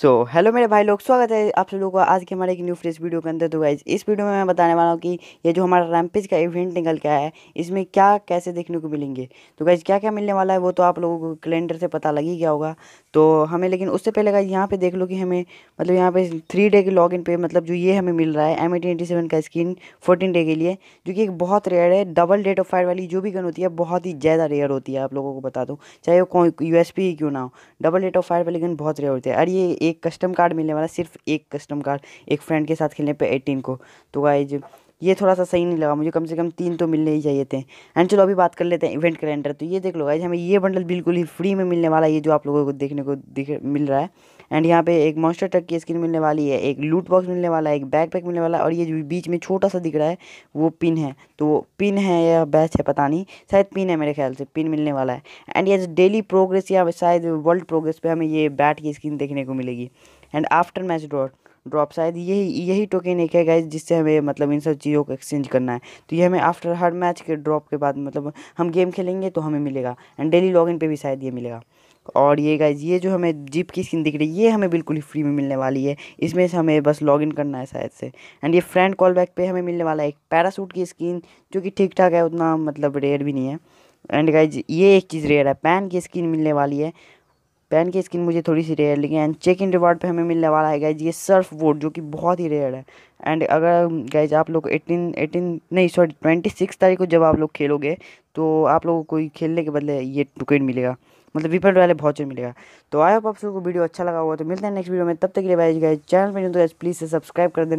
सो so, hello मेरे भाई लोग स्वागत है आप लोगों का आज के हमारे एक न्यू फ्रेश वीडियो के अंदर तो गाइज इस वीडियो में मैं बताने वाला हूँ कि ये जो हमारा रैम्पेज का इवेंट निकल के आया है इसमें क्या कैसे देखने को मिलेंगे तो गाइज क्या क्या मिलने वाला है वो तो आप लोगों को कैलेंडर से पता लग ही गया होगा तो हमें लेकिन उससे पहले का यहाँ पे देख लो कि हमें मतलब यहाँ पे थ्री डे के लॉगिन पे मतलब जो ये हमें मिल रहा है एम एटी सेवन का स्किन फोर्टीन डे के लिए जो कि एक बहुत रेयर है डबल डेट ऑफ फायर वाली जो भी गन होती है बहुत ही ज़्यादा रेयर होती है आप लोगों को बता दूँ चाहे वो यू एस पी क्यों ना हो डबल डेट ऑफ फायर वाली गन बहुत रेयर होती है अरे ये एक कस्टम कार्ड मिलने वाला सिर्फ एक कस्टम कार्ड एक फ्रेंड के साथ खेलने पर एटीन को तो गाइज ये थोड़ा सा सही नहीं लगा मुझे कम से कम तीन तो मिलने ही चाहिए थे एंड चलो अभी बात कर लेते हैं इवेंट कैलेंडर तो ये देख लो गाइज हमें ये बंडल बिल्कुल ही फ्री में मिलने वाला है ये जो आप लोगों को देखने को दिख मिल रहा है एंड यहाँ पे एक मॉन्स्टर ट्रक की स्किन मिलने वाली है एक लूट बॉक्स मिलने वाला है एक बैक पैक मिलने वाला है और ये जो बीच में छोटा सा दिख रहा है वो पिन है तो वो पिन है या बैच है पता नहीं शायद पिन है मेरे ख्याल से पिन मिलने वाला है एंड ये डेली प्रोग्रेस या शायद वर्ल्ड प्रोग्रेस पे हमें ये बैट की स्किन देखने को मिलेगी एंड आफ्टर मैच ड्रॉट ड्रॉप शायद यही यही टोकन एक है गाइज जिससे हमें मतलब इन सब चीज़ों को एक्सचेंज करना है तो ये हमें आफ्टर हर मैच के ड्रॉप के बाद मतलब हम गेम खेलेंगे तो हमें मिलेगा एंड डेली लॉगिन पे भी शायद ये मिलेगा और ये गाइज ये जो हमें जीप की स्किन दिख रही है ये हमें बिल्कुल ही फ्री में मिलने वाली है इसमें से हमें बस लॉगिन करना है शायद से एंड ये फ्रेंड कॉल बैक पर हमें मिलने वाला है एक पैरासूट की स्किन जो कि ठीक ठाक है उतना मतलब रेयर भी नहीं है एंड गाइज ये एक चीज़ रेयर है पैन की स्किन मिलने वाली है पेन की स्किन मुझे थोड़ी सी रेयर लगी एंड चेक इन रिवार्ड पे हमें मिलने वाला है गाइज ये सर्फ बोर्ड जो कि बहुत ही रेयर है एंड अगर गाइज आप लोग एटीन एटीन नहीं सॉरी ट्वेंटी सिक्स तारीख को जब आप लोग खेलोगे तो आप लोगों को खेलने के बदले ये टुकेट मिलेगा मतलब वीपेंड वाले भाउचर मिलेगा तो आई होप आप सबको वीडियो अच्छा लगा हुआ तो मिलते हैं नेक्स्ट वीडियो में तब तक के लिए गाइज चैनल पर तो प्लीज़ से सब्सक्राइब कर दे